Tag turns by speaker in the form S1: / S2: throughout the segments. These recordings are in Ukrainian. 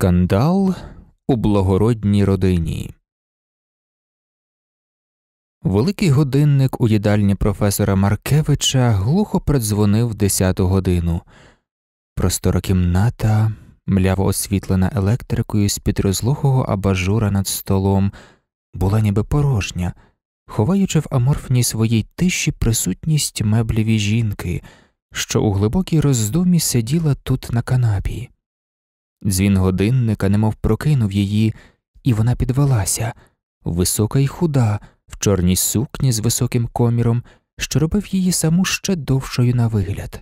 S1: Скандал у благородній родині. Великий годинник у їдальні професора Маркевича глухо придзвонив десяту годину. Простора кімната, мляво освітлена електрикою з під розлухого абажура над столом, була ніби порожня, ховаючи в аморфній своїй тиші присутність мебліві жінки, що у глибокій роздумі сиділа тут на канапі. Дзвін годинника немов прокинув її, і вона підвелася, висока й худа, в чорній сукні з високим коміром, що робив її саму ще довшою на вигляд.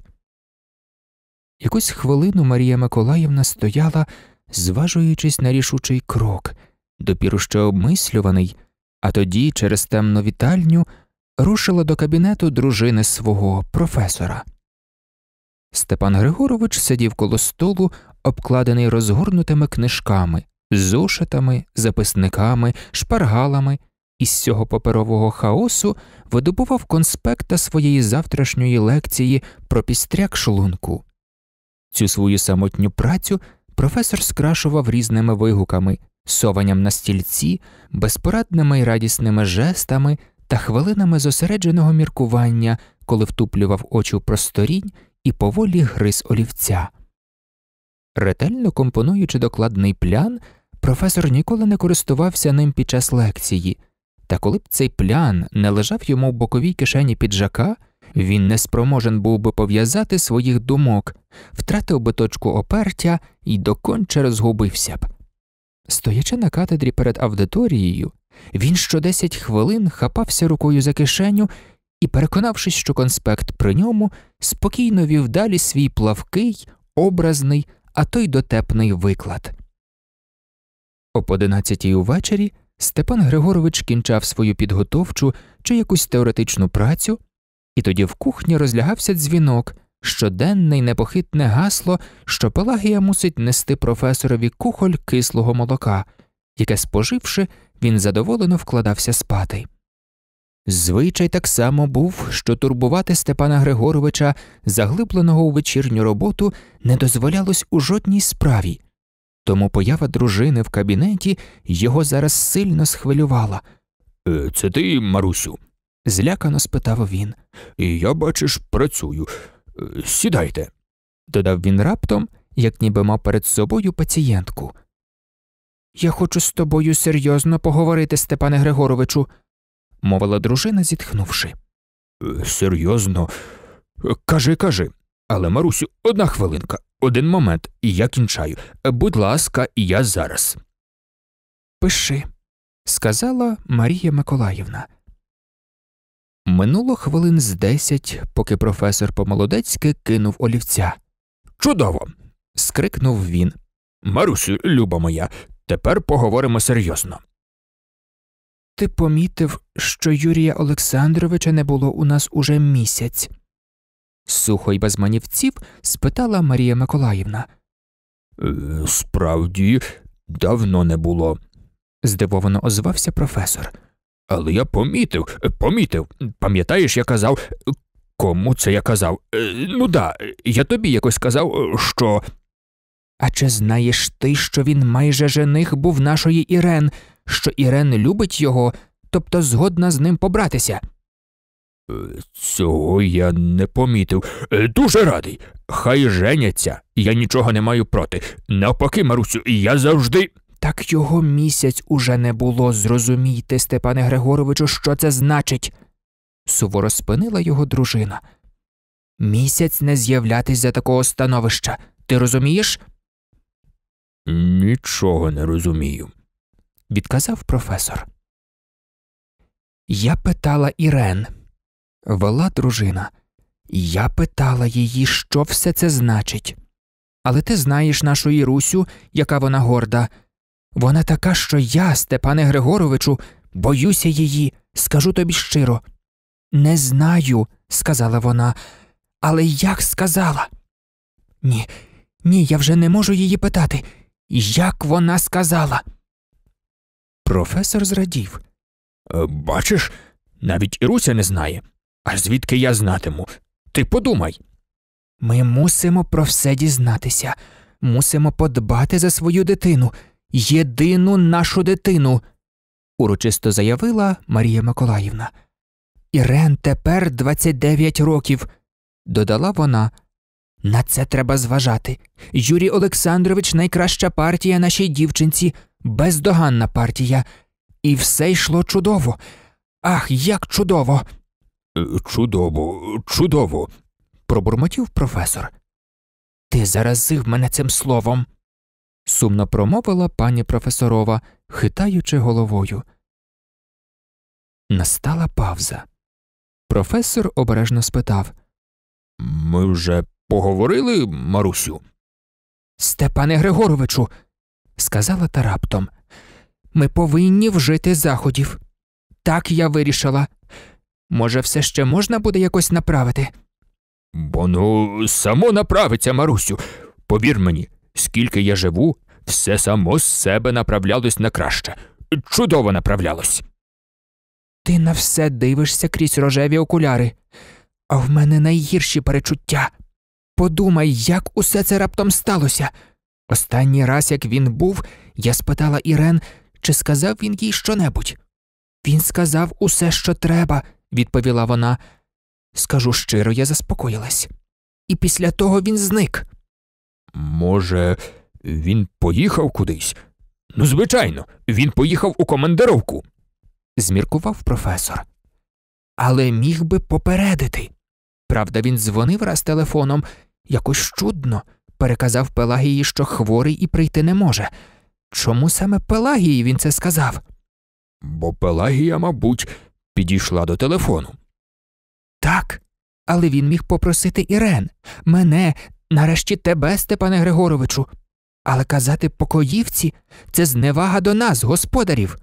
S1: Якусь хвилину Марія Миколаївна стояла, зважуючись на рішучий крок, допіру ще обмислюваний, а тоді, через темну вітальню, рушила до кабінету дружини свого професора. Степан Григорович сидів коло столу обкладений розгорнутими книжками, зошитами, записниками, шпаргалами, із цього паперового хаосу видобував конспекта своєї завтрашньої лекції про пістряк шлунку. Цю свою самотню працю професор скрашував різними вигуками, сованням на стільці, безпорадними й радісними жестами та хвилинами зосередженого міркування, коли втуплював очі в просторінь і поволі гриз олівця. Ретельно компонуючи докладний плян, професор ніколи не користувався ним під час лекції, та коли б цей плян не лежав йому в боковій кишені піджака, він не спроможен був би пов'язати своїх думок, втратив би точку опертя і доконче розгубився б. Стоячи на катедрі перед аудиторією, він що 10 хвилин хапався рукою за кишеню і, переконавшись, що конспект при ньому, спокійно вів далі свій плавкий, образний а то й дотепний виклад. Об одинадцятій увечері Степан Григорович кінчав свою підготовчу чи якусь теоретичну працю, і тоді в кухні розлягався дзвінок, щоденне й непохитне гасло, що Пелагія мусить нести професорові кухоль кислого молока, яке, споживши, він задоволено вкладався спати. Звичай так само був, що турбувати Степана Григоровича, заглибленого у вечірню роботу, не дозволялось у жодній справі, тому поява дружини в кабінеті його зараз сильно схвилювала. «Е, це ти, Марусю? злякано спитав він. Я, бачиш, працюю. Е, сідайте, додав він раптом, як ніби мав перед собою пацієнтку. Я хочу з тобою серйозно поговорити, Степане Григоровичу мовила дружина, зітхнувши. Серйозно, кажи, кажи. Але, Марусю, одна хвилинка, один момент, і я кінчаю. Будь ласка, і я зараз. Пиши, сказала Марія Миколаївна. Минуло хвилин з десять, поки професор Помолодецький кинув олівця. Чудово. скрикнув він. Марусю, люба моя, тепер поговоримо серйозно ти помітив, що Юрія Олександровича не було у нас уже місяць? сухо й без манівців спитала Марія Миколаївна. Е, справді, давно не було, здивовано озвався професор. Але я помітив, помітив. Пам'ятаєш, я казав. Кому це я казав? Е, ну да, я тобі якось казав, е, що. А чи знаєш ти, що він майже жених був нашої Ірен? що Ірен любить його, тобто згодна з ним побратися. Е, цього я не помітив. Е, дуже радий. Хай женяться. Я нічого не маю проти. Навпаки, Марусю, я завжди. Так його місяць уже не було, зрозумійте, Степане Григоровичу, що це значить. Суворо спинила його дружина. Місяць не з'являтись за такого становища. Ти розумієш? Нічого не розумію відказав професор. Я питала Ірен, вела дружина. Я питала її, що все це значить. Але ти знаєш нашу Ірусю, яка вона горда. Вона така, що я, Степане Григоровичу, боюся її, скажу тобі щиро. Не знаю, сказала вона, але як сказала? Ні, ні, я вже не можу її питати. Як вона сказала? Професор зрадів. «Е, бачиш, навіть Іруся не знає. А звідки я знатиму? Ти подумай. Ми мусимо про все дізнатися, мусимо подбати за свою дитину, єдину нашу дитину, урочисто заявила Марія Миколаївна. Ірен тепер 29 років, додала вона. На це треба зважати. Юрій Олександрович найкраща партія нашій дівчинці бездоганна партія, і все йшло чудово. Ах, як чудово! Е, чудово, чудово, пробурмотів професор. Ти заразив мене цим словом, сумно промовила пані професорова, хитаючи головою. Настала павза. Професор обережно спитав Ми вже поговорили, Марусю? Степане Григоровичу, сказала та раптом. Ми повинні вжити заходів. Так я вирішила. Може, все ще можна буде якось направити? Воно ну, само направиться, Марусю. Повір мені, скільки я живу, все само з себе направлялось на краще. Чудово направлялось. Ти на все дивишся крізь рожеві окуляри, а в мене найгірші перечуття. Подумай, як усе це раптом сталося. Останній раз, як він був, я спитала Ірен, чи сказав він їй щонебудь. Він сказав усе, що треба, відповіла вона. Скажу щиро, я заспокоїлась. І після того він зник. Може, він поїхав кудись? Ну, звичайно, він поїхав у командировку, зміркував професор. Але міг би попередити. Правда, він дзвонив раз телефоном якось чудно переказав Пелагії, що хворий і прийти не може. Чому саме Пелагії він це сказав? Бо Пелагія, мабуть, підійшла до телефону. Так, але він міг попросити Ірен, мене, нарешті тебе, Степане Григоровичу. Але казати покоївці це зневага до нас, господарів.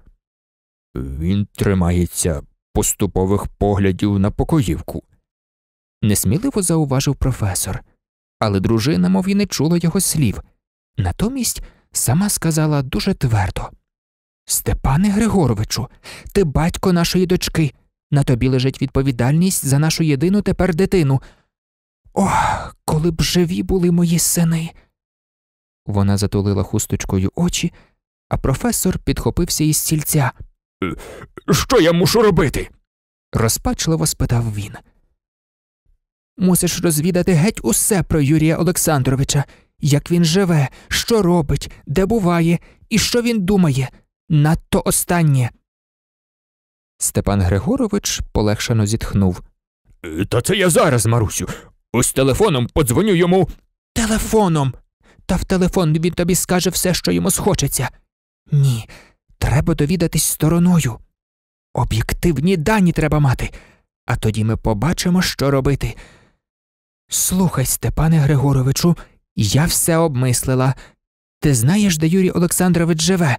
S1: Він тримається поступових поглядів на покоївку, несміливо зауважив професор але дружина, мов і не чула його слів. Натомість сама сказала дуже твердо Степане Григоровичу, ти батько нашої дочки. На тобі лежить відповідальність за нашу єдину тепер дитину. Ох, коли б живі були мої сини. Вона затулила хусточкою очі, а професор підхопився із стільця. «Е, що я мушу робити? розпачливо спитав він. Мусиш розвідати геть усе про Юрія Олександровича, як він живе, що робить, де буває і що він думає. Надто останнє. Степан Григорович полегшено зітхнув. Е, та це я зараз, Марусю. Ось телефоном подзвоню йому. Телефоном. Та в телефон він тобі скаже все, що йому схочеться. Ні, треба довідатись стороною. Об'єктивні дані треба мати, а тоді ми побачимо, що робити. Слухай, Степане Григоровичу, я все обмислила. Ти знаєш, де Юрій Олександрович живе?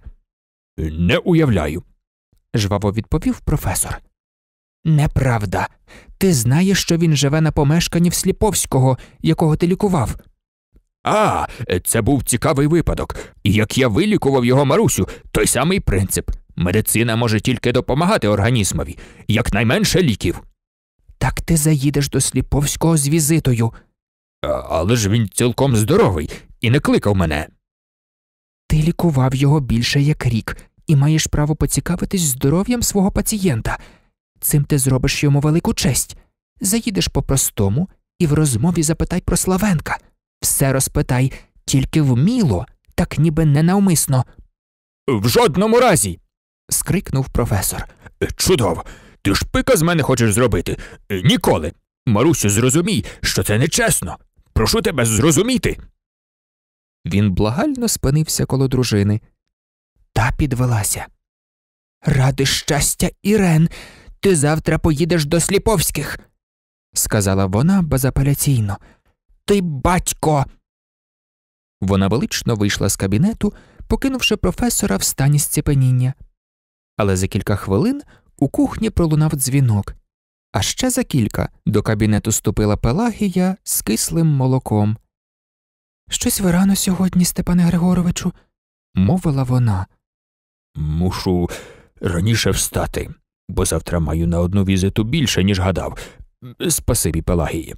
S1: Не уявляю, жваво відповів професор. Неправда. Ти знаєш, що він живе на помешканні в Сліповського, якого ти лікував. А, це був цікавий випадок. І як я вилікував його Марусю, той самий принцип. Медицина може тільки допомагати організмові, якнайменше ліків так ти заїдеш до Сліповського з візитою. Але ж він цілком здоровий і не кликав мене. Ти лікував його більше як рік і маєш право поцікавитись здоров'ям свого пацієнта. Цим ти зробиш йому велику честь. Заїдеш по простому і в розмові запитай про Славенка. Все розпитай тільки вміло, так ніби ненавмисно. В жодному разі. скрикнув професор. Чудово ти шпика з мене хочеш зробити? Е, ніколи. Марусю, зрозумій, що це нечесно. Прошу тебе зрозуміти. Він благально спинився коло дружини. Та підвелася. Ради щастя, Ірен, ти завтра поїдеш до Сліповських, сказала вона безапеляційно. Ти батько. Вона велично вийшла з кабінету, покинувши професора в стані сцепеніння. Але за кілька хвилин у кухні пролунав дзвінок, а ще за кілька до кабінету ступила Пелагія з кислим молоком. Щось ви рано сьогодні, Степане Григоровичу, мовила вона. Мушу раніше встати, бо завтра маю на одну візиту більше, ніж гадав. Спасибі Пелагії.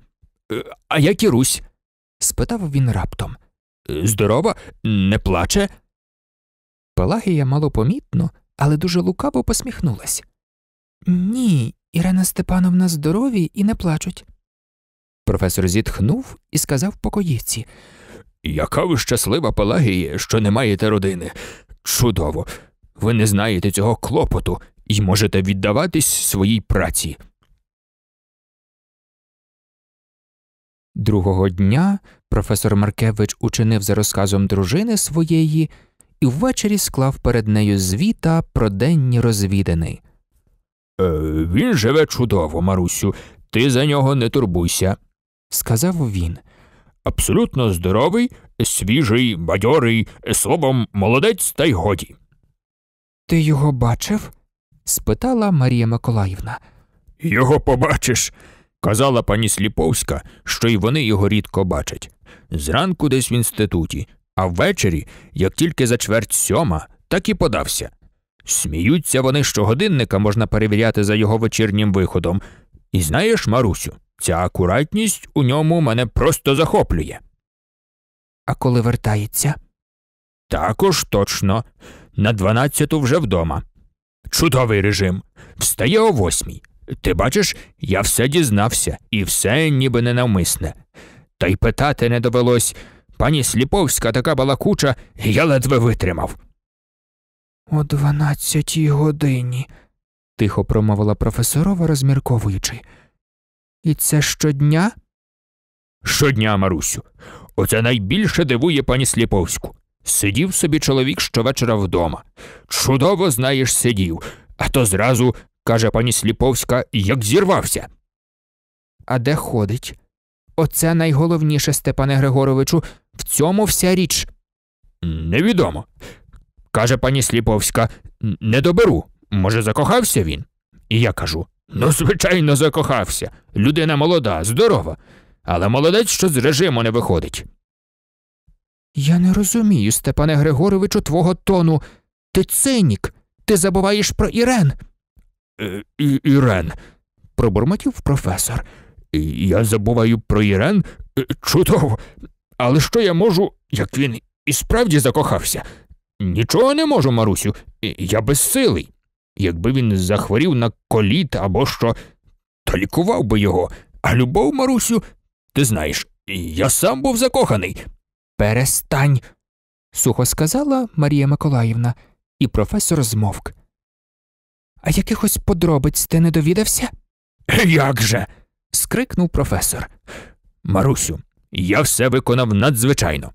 S1: Е, а як і Русь? спитав він раптом. «Е, здорова, не плаче. Пелагія малопомітно, але дуже лукаво посміхнулась. Ні, Ірина Степановна здорові і не плачуть. Професор зітхнув і сказав покоївці Яка ви щаслива Пелагія, що не маєте родини. Чудово. Ви не знаєте цього клопоту і можете віддаватись своїй праці. Другого дня професор Маркевич учинив за розказом дружини своєї і ввечері склав перед нею звіта про денні розвідини. Е, він живе чудово, Марусю, ти за нього не турбуйся, сказав він. Абсолютно здоровий, свіжий, бадьорий, словом, молодець, та й годі. Ти його бачив? спитала Марія Миколаївна. Його побачиш. Казала пані Сліповська, що й вони його рідко бачать. Зранку десь в інституті, а ввечері, як тільки за чверть сьома, так і подався. Сміються вони, що годинника можна перевіряти за його вечірнім виходом. І знаєш, Марусю, ця акуратність у ньому мене просто захоплює. А коли вертається? Також точно. На дванадцяту вже вдома. Чудовий режим. Встає о восьмій. Ти бачиш, я все дізнався, і все ніби ненавмисне. Та й питати не довелось. Пані Сліповська така балакуча, я ледве витримав. О дванадцятій годині, тихо промовила професорова, розмірковуючи. І це щодня? Щодня, Марусю. Оце найбільше дивує пані Сліповську. Сидів собі чоловік щовечора вдома. Чудово, знаєш, сидів, а то зразу, каже пані Сліповська, як зірвався. А де ходить? Оце найголовніше, Степане Григоровичу, в цьому вся річ. Невідомо. Каже пані Сліповська, не доберу. Може, закохався він? І я кажу Ну, звичайно, закохався. Людина молода, здорова, але молодець, що з режиму не виходить. Я не розумію, Степане Григоровичу, твого тону. Ти цинік, ти забуваєш про Ірен. «Е, і Ірен, пробурмотів професор. Я забуваю про Ірен? Е, чудово. Але що я можу, як він і справді закохався? Нічого не можу, Марусю, я безсилий. Якби він захворів на коліт або що, то лікував би його, а любов, Марусю, ти знаєш, я сам був закоханий. Перестань, сухо сказала Марія Миколаївна, і професор змовк. А якихось подробиць ти не довідався? Як же? скрикнув професор. Марусю, я все виконав надзвичайно.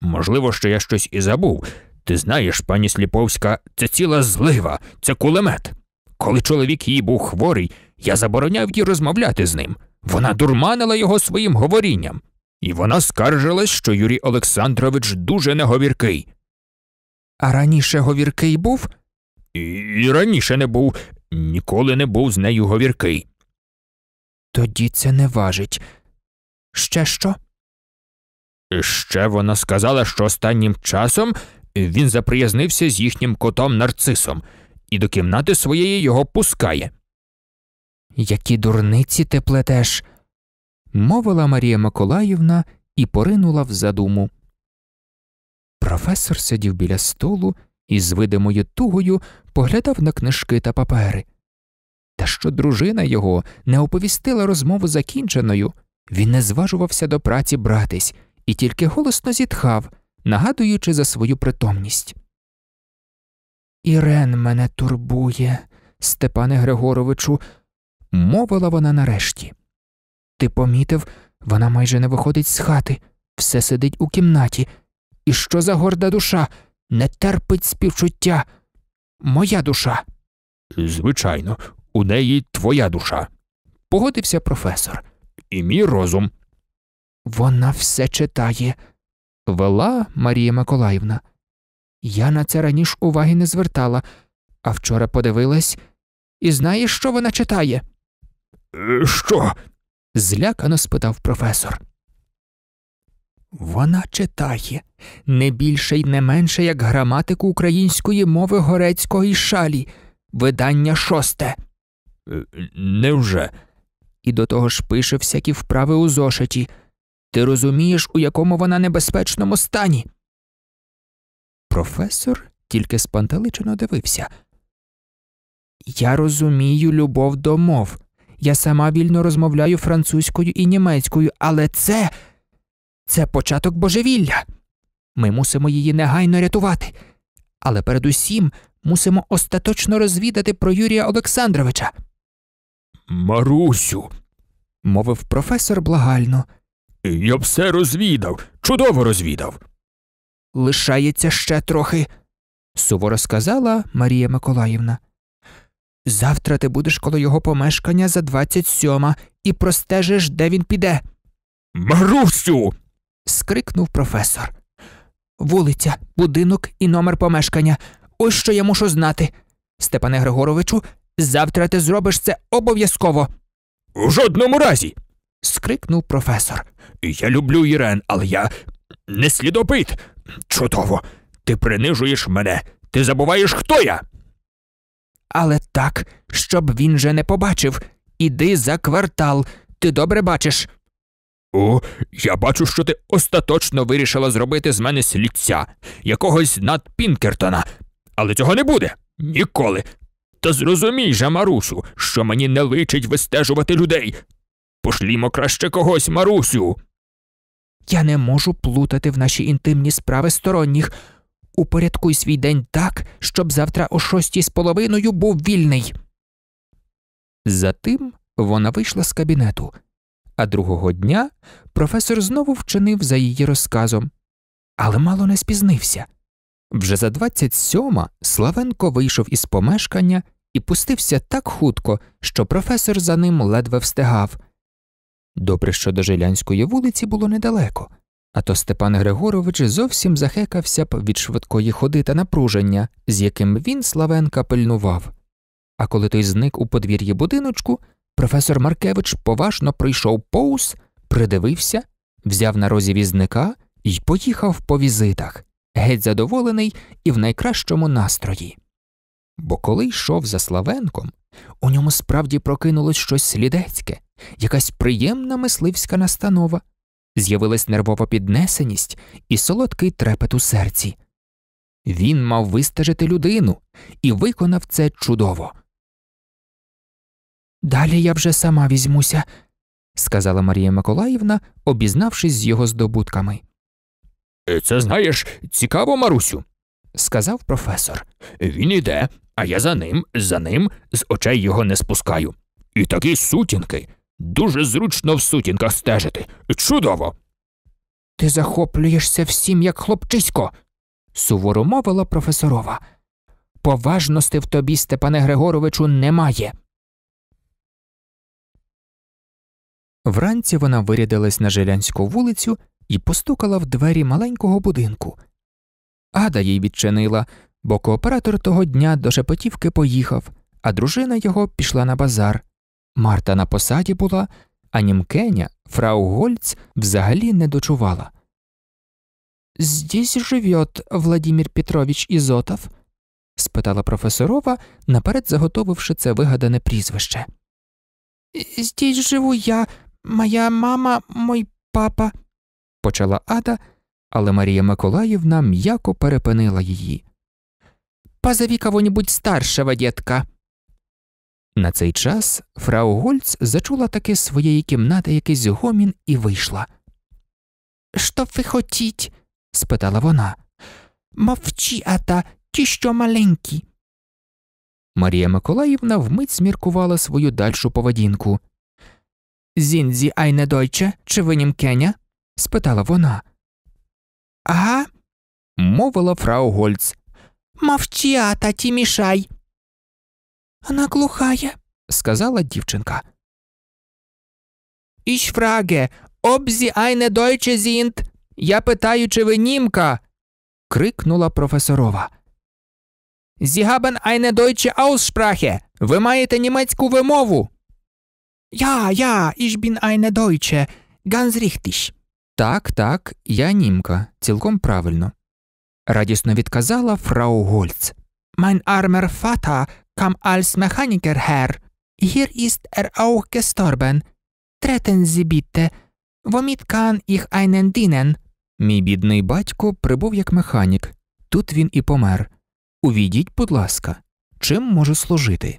S1: Можливо, що я щось і забув. Ти знаєш, пані Сліповська, це ціла злива, це кулемет. Коли чоловік її був хворий, я забороняв їй розмовляти з ним. Вона дурманила його своїм говорінням, і вона скаржилась, що Юрій Олександрович дуже неговіркий. А раніше говіркий був? І, раніше не був, ніколи не був з нею говіркий. Тоді це не важить. Ще що? Ще вона сказала, що останнім часом він заприязнився з їхнім котом нарцисом і до кімнати своєї його пускає. Які дурниці ти плетеш, мовила Марія Миколаївна і поринула в задуму. Професор сидів біля столу і з видимою тугою поглядав на книжки та папери. Та що дружина його не оповістила розмову закінченою, він не зважувався до праці братись і тільки голосно зітхав нагадуючи за свою притомність. Ірен мене турбує, Степане Григоровичу, мовила вона нарешті. Ти помітив, вона майже не виходить з хати, все сидить у кімнаті. І що за горда душа не терпить співчуття? Моя душа. Звичайно, у неї твоя душа, погодився професор. І мій розум. Вона все читає, Вела Марія Миколаївна. Я на це раніше уваги не звертала, а вчора подивилась і знаєш, що вона читає? Е, що? злякано спитав професор. Вона читає не більше й не менше, як граматику української мови горецької шалі, видання шосте. Е, невже? І до того ж пише всякі вправи у зошиті. Ти розумієш, у якому вона небезпечному стані? Професор тільки спантеличено дивився. Я розумію любов до мов. Я сама вільно розмовляю французькою і німецькою, але це Це початок божевілля. Ми мусимо її негайно рятувати. Але передусім мусимо остаточно розвідати про Юрія Олександровича. Марусю, мовив професор благально. Я все розвідав, чудово розвідав. Лишається ще трохи, суворо сказала Марія Миколаївна. Завтра ти будеш коло його помешкання за 27 і простежиш, де він піде. Марусю. скрикнув професор. Вулиця, будинок і номер помешкання. Ось що я мушу знати. Степане Григоровичу, завтра ти зробиш це обов'язково. У жодному разі скрикнув професор. Я люблю Ірен, але я не слідопит. Чудово. Ти принижуєш мене. Ти забуваєш, хто я. Але так, щоб він же не побачив. Іди за квартал. Ти добре бачиш. О, я бачу, що ти остаточно вирішила зробити з мене слідця, якогось над Пінкертона. Але цього не буде ніколи. Та зрозумій же, Марусю, що мені не личить вистежувати людей. Пошлімо краще когось, Марусю. Я не можу плутати в наші інтимні справи сторонніх. Упорядкуй свій день так, щоб завтра о шостій з половиною був вільний. Затим вона вийшла з кабінету, а другого дня професор знову вчинив за її розказом, але мало не спізнився. Вже за 27-ма Славенко вийшов із помешкання і пустився так хутко, що професор за ним ледве встигав. Добре, що до Жилянської вулиці було недалеко, а то Степан Григорович зовсім захекався б від швидкої ходи та напруження, з яким він Славенка пильнував. А коли той зник у подвір'ї будиночку, професор Маркевич поважно прийшов повз, придивився, взяв на розі візника і поїхав по візитах, геть задоволений і в найкращому настрої. Бо коли йшов за Славенком, у ньому справді прокинулось щось слідецьке якась приємна мисливська настанова, з'явилась нервова піднесеність і солодкий трепет у серці. Він мав вистежити людину і виконав це чудово. Далі я вже сама візьмуся, сказала Марія Миколаївна, обізнавшись з його здобутками. «Е, це знаєш, цікаво, Марусю, сказав професор. Він іде, а я за ним, за ним, з очей його не спускаю. І такі сутінки. Дуже зручно в сутінках стежити. Чудово. Ти захоплюєшся всім, як хлопчисько, суворо мовила професорова. Поважності в тобі, Степане Григоровичу, немає. Вранці вона вирядилась на Желянську вулицю і постукала в двері маленького будинку. Ада їй відчинила, бо кооператор того дня до Шепетівки поїхав, а дружина його пішла на базар. Марта на посаді була, а німкеня фрау Гольц взагалі не дочувала. Здесь живет Владимир Петрович Ізотов? спитала професорова, наперед заготовивши це вигадане прізвище. Здесь живу я, моя мама, мой папа, почала Ада, але Марія Миколаївна м'яко перепинила її. Позови кого-нибудь старшого, дітка. На цей час фрау Гольц зачула таки з своєї кімнати якийсь гомін і вийшла. Що ви хотіть? спитала вона. Мовчі, ата, ті, що маленькі. Марія Миколаївна вмить зміркувала свою дальшу поведінку. Зінзі айне дойче, чи ви німкеня? спитала вона. Ага. мовила фрау Гольц. Мовчі, ата, ті мішай. Она глухая, сказала дівчинка. Ich frage, ob Sie eine Deutsche Я питаю, чи ви німка? крикнула професорова. Sie haben eine deutsche Ви маєте німецьку вимову. Я, я, ich bin eine Deutsche. Ganz Так, так, я німка, цілком правильно. Радісно відказала фрау Гольц. Mein armer Vater kam als Mechaniker her. Hier ist er auch gestorben. Treten Sie bitte. Womit kann ich einen dienen? Мій бідний батько прибув як механік. Тут він і помер. Увійдіть, будь ласка, чим можу служити?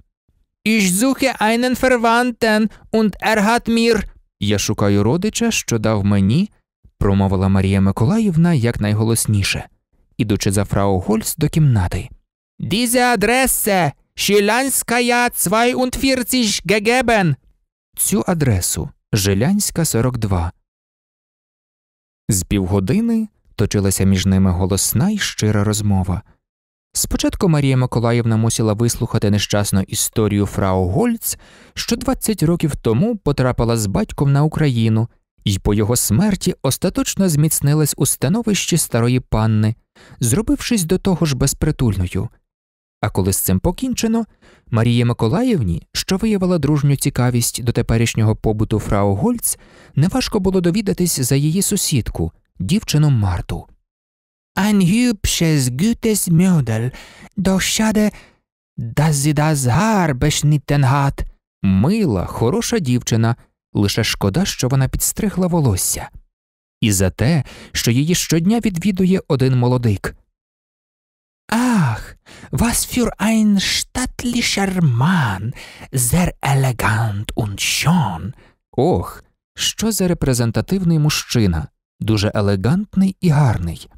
S1: Ich suche einen Verwandten und er hat mir... Я шукаю родича, що дав мені, промовила Марія Миколаївна якнайголосніше, ідучи за фрау Гольц до кімнати. Diese Adresse! Щілянська 42 гегебен. Цю адресу Жилянська 42. З півгодини точилася між ними голосна й щира розмова. Спочатку Марія Миколаївна мусила вислухати нещасну історію Фрау Гольц, що 20 років тому потрапила з батьком на Україну, і по його смерті остаточно зміцнилась у становищі старої панни, зробившись до того ж безпритульною. А коли з цим покінчено, Марії Миколаївні, що виявила дружню цікавість до теперішнього побуту Фрау Гольц, неважко було довідатись за її сусідку, дівчину Марту. Ein hübsches gutes Mädel, doch das Haar Мила, хороша дівчина, лише шкода, що вона підстригла волосся. І за те, що її щодня відвідує один молодик. Ach, was für ein stattlicher Mann, sehr elegant und schön. Ох, що за репрезентативний мужчина, дуже елегантний і гарний.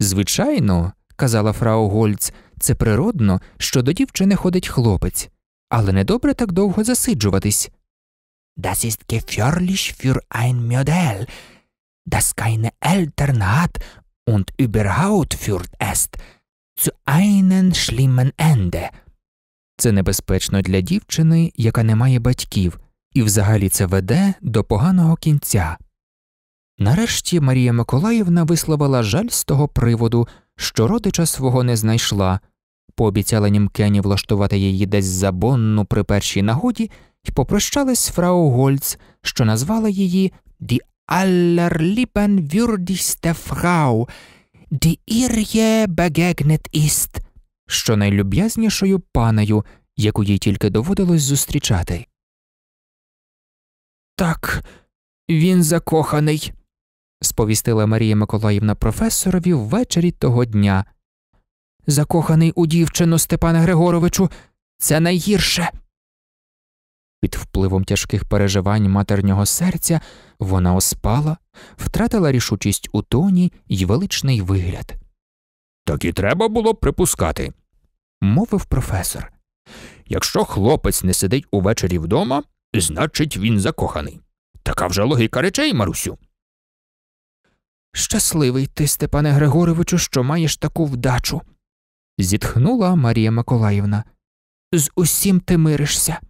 S1: Звичайно, казала фрау Гольц, це природно, що до дівчини ходить хлопець, але недобре так довго засиджуватись. Das ist gefährlich für ein Modell, das keine Eltern hat und überhaupt führt ist zu einen schlimmen Ende. Це небезпечно для дівчини, яка не має батьків, і взагалі це веде до поганого кінця. Нарешті Марія Миколаївна висловила жаль з того приводу, що родича свого не знайшла, пообіцяла німкені влаштувати її десь за Бонну при першій нагоді і попрощалась фрау Гольц, що назвала її «die allerliebenwürdigste Frau, die ihr je begegnet що найлюб'язнішою панею, яку їй тільки доводилось зустрічати. Так, він закоханий, сповістила Марія Миколаївна професорові ввечері того дня. Закоханий у дівчину Степана Григоровичу, це найгірше. Під впливом тяжких переживань матернього серця вона оспала, втратила рішучість у тоні й величний вигляд. Так і треба було припускати, мовив професор. Якщо хлопець не сидить увечері вдома, значить, він закоханий. Така вже логіка речей, Марусю. Щасливий ти, Степане Григоровичу, що маєш таку вдачу. зітхнула Марія Миколаївна. З усім ти миришся.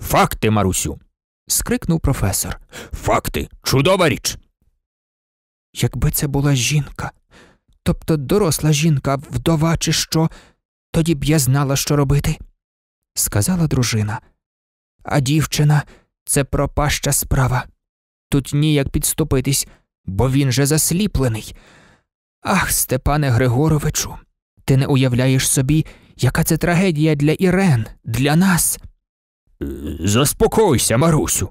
S1: Факти, Марусю. скрикнув професор. Факти. Чудова річ. Якби це була жінка, тобто доросла жінка, вдова, чи що, тоді б я знала, що робити, сказала дружина. А дівчина це пропаща справа. Тут ніяк підступитись, бо він же засліплений. Ах, Степане Григоровичу, ти не уявляєш собі, яка це трагедія для Ірен, для нас. Заспокойся, Марусю,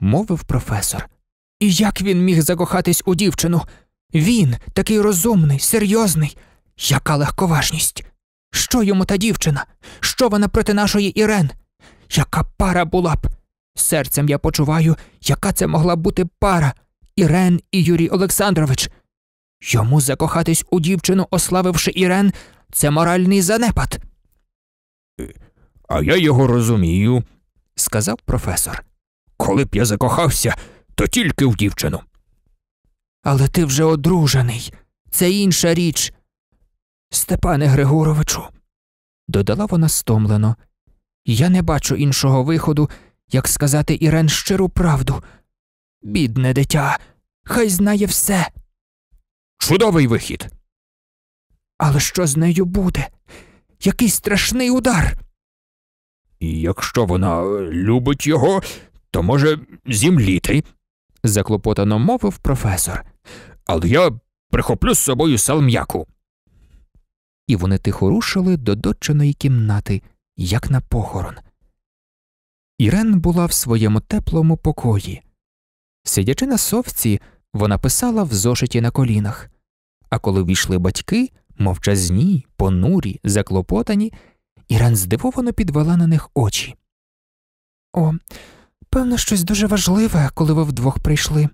S1: мовив професор. І як він міг закохатись у дівчину? Він такий розумний, серйозний, яка легковажність. Що йому та дівчина? Що вона проти нашої Ірен? Яка пара була б? Серцем я почуваю, яка це могла бути пара Ірен і Юрій Олександрович. Йому закохатись у дівчину, ославивши Ірен, це моральний занепад. А я його розумію, сказав професор. Коли б я закохався, то тільки в дівчину. Але ти вже одружений. Це інша річ. Степане Григоровичу, додала вона стомлено, я не бачу іншого виходу, як сказати Ірен щиру правду. Бідне дитя, хай знає все. Чудовий вихід. Але що з нею буде? Який страшний удар. І якщо вона е, любить його, то може зімліти, заклопотано мовив професор. Але я прихоплю з собою салм'яку. І вони тихо рушили до дочиної кімнати, як на похорон. Ірен була в своєму теплому покої. Сидячи на совці, вона писала в зошиті на колінах, а коли війшли батьки, мовчазні, понурі, заклопотані, Іран здивовано підвела на них очі. О, певно, щось дуже важливе, коли ви вдвох прийшли,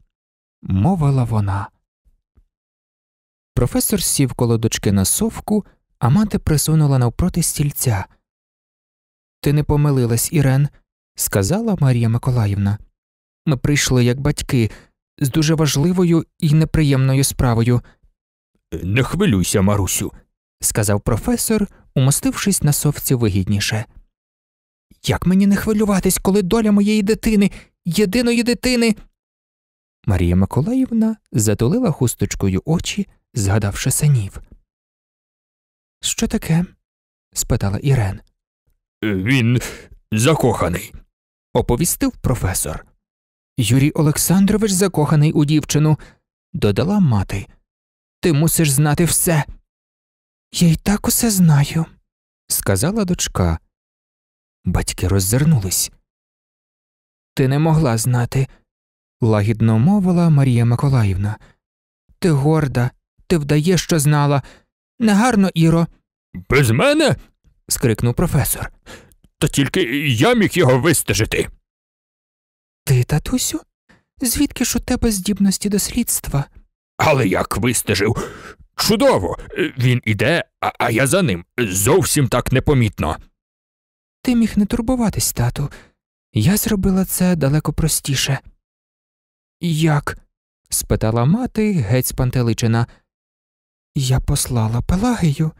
S1: мовила вона. Професор сів коло дочки на совку, а мати присунула навпроти стільця. Ти не помилилась, Ірен, сказала Марія Миколаївна. Ми прийшли як батьки з дуже важливою і неприємною справою. Не хвилюйся, Марусю, сказав професор, умостившись на совці вигідніше. Як мені не хвилюватись, коли доля моєї дитини, єдиної дитини. Марія Миколаївна затулила хусточкою очі, згадавши синів. Що таке? спитала Ірен. Е, він закоханий, оповістив професор. Юрій Олександрович закоханий у дівчину, додала мати. Ти мусиш знати все. Я і так усе знаю, сказала дочка. Батьки роззирнулись. Ти не могла знати, лагідно мовила Марія Миколаївна. Ти горда, ти вдаєш, що знала. Негарно, Іро. Без мене. скрикнув професор. Та тільки я міг його вистежити. Ти, татусю? Звідки ж у тебе здібності до слідства? Але як вистежив? Чудово! Е, він іде, а я за ним. Зовсім так непомітно. Ти міг не турбуватись, тату. Я зробила це далеко простіше. Як? спитала мати геть спантеличена. Я послала Пелагею.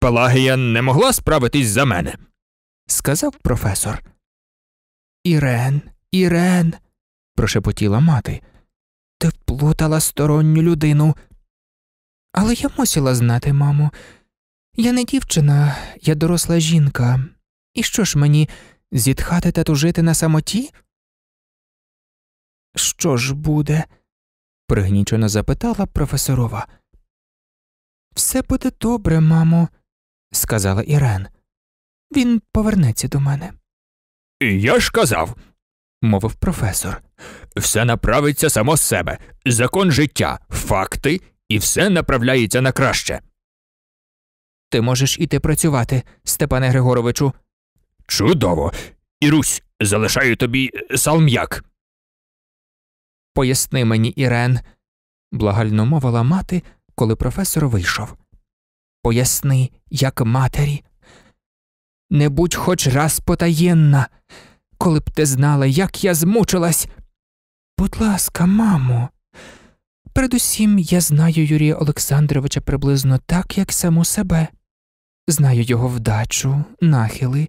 S1: Пелагея не могла справитись за мене, сказав професор. Ірен, Ірен, прошепотіла мати. Ти вплутала сторонню людину. Але я мусила знати, мамо. Я не дівчина, я доросла жінка. І що ж мені зітхати та тужити на самоті? Що ж буде? пригнічено запитала професорова. Все буде добре, мамо, сказала Ірен. Він повернеться до мене. Я ж казав, мовив професор. Все направиться само з себе. Закон життя, факти і все направляється на краще. Ти можеш іти працювати, Степане Григоровичу. Чудово. Ірусь, залишаю тобі е, салм'як. Поясни мені, Ірен, благально мовила мати, коли професор вийшов. Поясни, як матері. Не будь хоч раз потаєнна, коли б ти знала, як я змучилась. Будь ласка, мамо. Передусім я знаю Юрія Олександровича приблизно так, як саму себе, знаю його вдачу, нахили,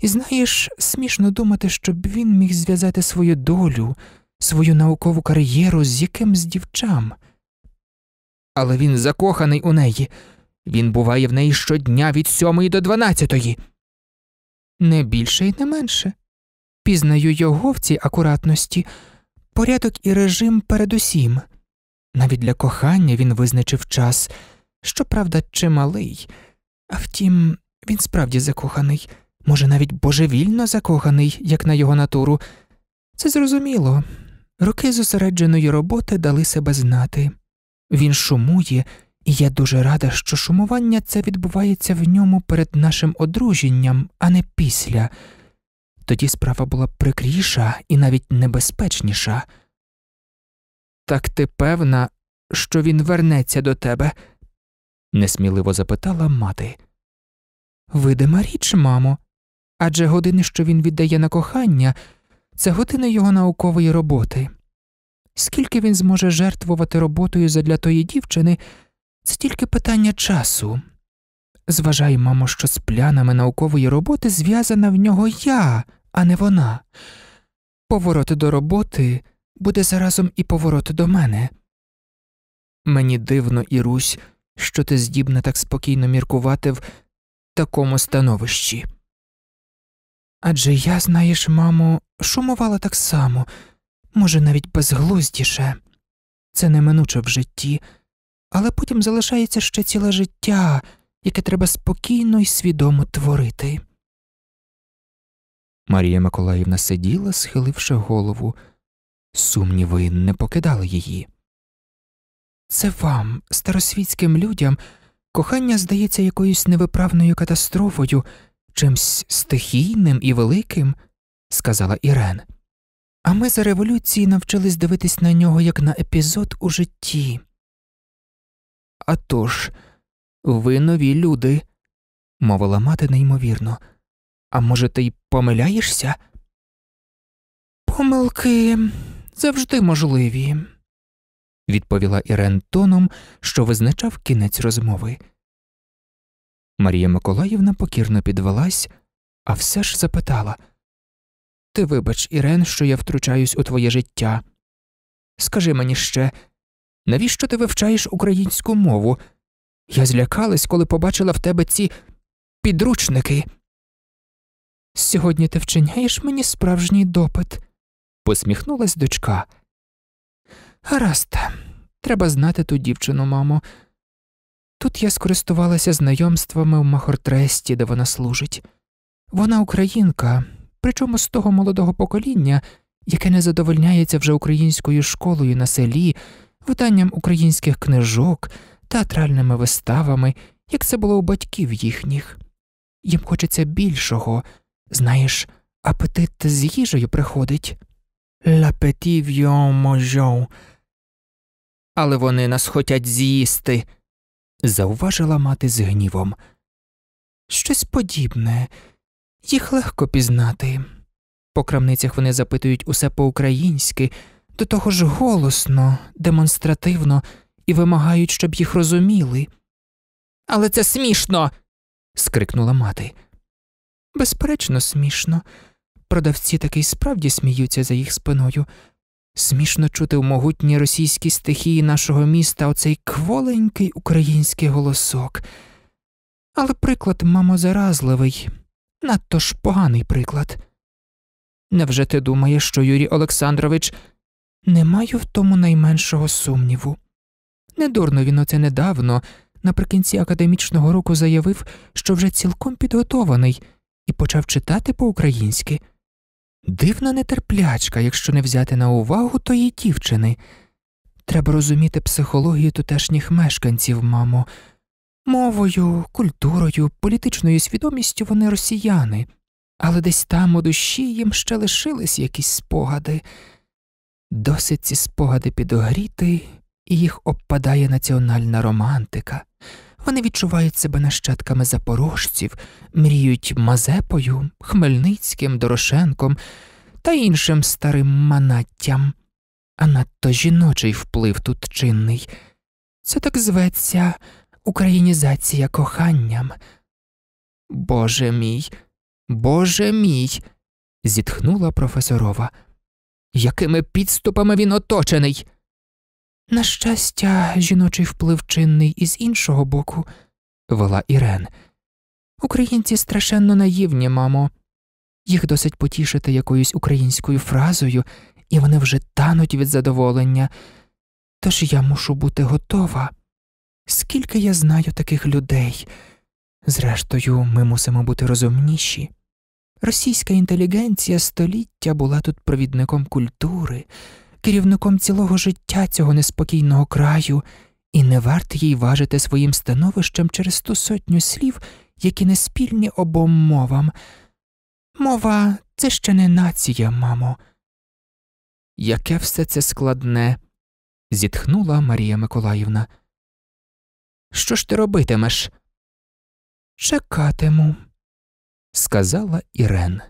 S1: і знаєш, смішно думати, щоб він міг зв'язати свою долю, свою наукову кар'єру з якимсь дівчам. Але він закоханий у неї, він буває в неї щодня від сьомої до дванадцятої. Не більше і не менше. Пізнаю його в цій акуратності порядок і режим передусім. Навіть для кохання він визначив час, щоправда, чималий. А втім, він справді закоханий, може, навіть божевільно закоханий, як на його натуру. Це зрозуміло. Роки зосередженої роботи дали себе знати. Він шумує, і я дуже рада, що шумування це відбувається в ньому перед нашим одруженням, а не після. Тоді справа була прикріша і навіть небезпечніша. Так ти певна, що він вернеться до тебе? несміливо запитала мати. Видима річ, мамо, адже години, що він віддає на кохання, це години його наукової роботи. Скільки він зможе жертвувати роботою задля тої дівчини, це тільки питання часу. Зважай, мамо, що з плянами наукової роботи зв'язана в нього я, а не вона. Повороти до роботи буде заразом і поворот до мене. Мені дивно, Ірусь, що ти здібна так спокійно міркувати в такому становищі. Адже я, знаєш, мамо, шумувала так само, може, навіть безглуздіше, це неминуче в житті, але потім залишається ще ціле життя, яке треба спокійно і свідомо творити. Марія Миколаївна сиділа, схиливши голову. Сумніви не покидали її. Це вам, старосвітським людям, кохання здається якоюсь невиправною катастрофою, чимсь стихійним і великим, сказала Ірен. А ми за революції навчились дивитись на нього як на епізод у житті. «А тож, ви нові люди, мовила мати неймовірно. А може, ти й помиляєшся? Помилки завжди можливі, відповіла Ірен тоном, що визначав кінець розмови. Марія Миколаївна покірно підвелась, а все ж запитала Ти вибач, Ірен, що я втручаюсь у твоє життя. Скажи мені ще, навіщо ти вивчаєш українську мову? Я злякалась, коли побачила в тебе ці підручники. Сьогодні ти вчиняєш мені справжній допит посміхнулась дочка. Гаразд, треба знати ту дівчину, мамо. Тут я скористувалася знайомствами в Махортресті, де вона служить. Вона українка, причому з того молодого покоління, яке не задовольняється вже українською школою на селі, виданням українських книжок, театральними виставами, як це було у батьків їхніх. Їм хочеться більшого, знаєш, апетит з їжею приходить. Ляпетів'йоможоу. Але вони нас хочуть з'їсти, зауважила мати з гнівом. Щось подібне, їх легко пізнати. По крамницях вони запитують усе по-українськи, до того ж голосно, демонстративно і вимагають, щоб їх розуміли. Але це смішно. скрикнула мати. Безперечно, смішно. Продавці таки справді сміються за їх спиною. Смішно чути в могутній російській стихії нашого міста оцей кволенький український голосок. Але приклад, мамо, заразливий, надто ж поганий приклад. Невже ти думаєш, що Юрій Олександрович не маю в тому найменшого сумніву? Недурно він оце недавно, наприкінці академічного року заявив, що вже цілком підготований, і почав читати по-українськи. Дивна нетерплячка, якщо не взяти на увагу тої дівчини. Треба розуміти психологію тутешніх мешканців, мамо. Мовою, культурою, політичною свідомістю вони росіяни, але десь там у душі їм ще лишились якісь спогади. Досить ці спогади підогріти, і їх обпадає національна романтика. Вони відчувають себе нащадками запорожців, мріють Мазепою, Хмельницьким, Дорошенком та іншим старим манаттям, а надто жіночий вплив тут чинний. Це так зветься українізація коханням. Боже мій, Боже мій. зітхнула професорова. Якими підступами він оточений? На щастя, жіночий вплив чинний із іншого боку, вела Ірен. Українці страшенно наївні, мамо. Їх досить потішити якоюсь українською фразою, і вони вже тануть від задоволення. Тож я мушу бути готова. Скільки я знаю таких людей. Зрештою, ми мусимо бути розумніші. Російська інтелігенція століття була тут провідником культури керівником цілого життя цього неспокійного краю, і не варт їй важити своїм становищем через ту сотню слів, які не спільні обом мовам. Мова це ще не нація, мамо. Яке все це складне, зітхнула Марія Миколаївна. Що ж ти робитимеш? Чекатиму, сказала Ірен.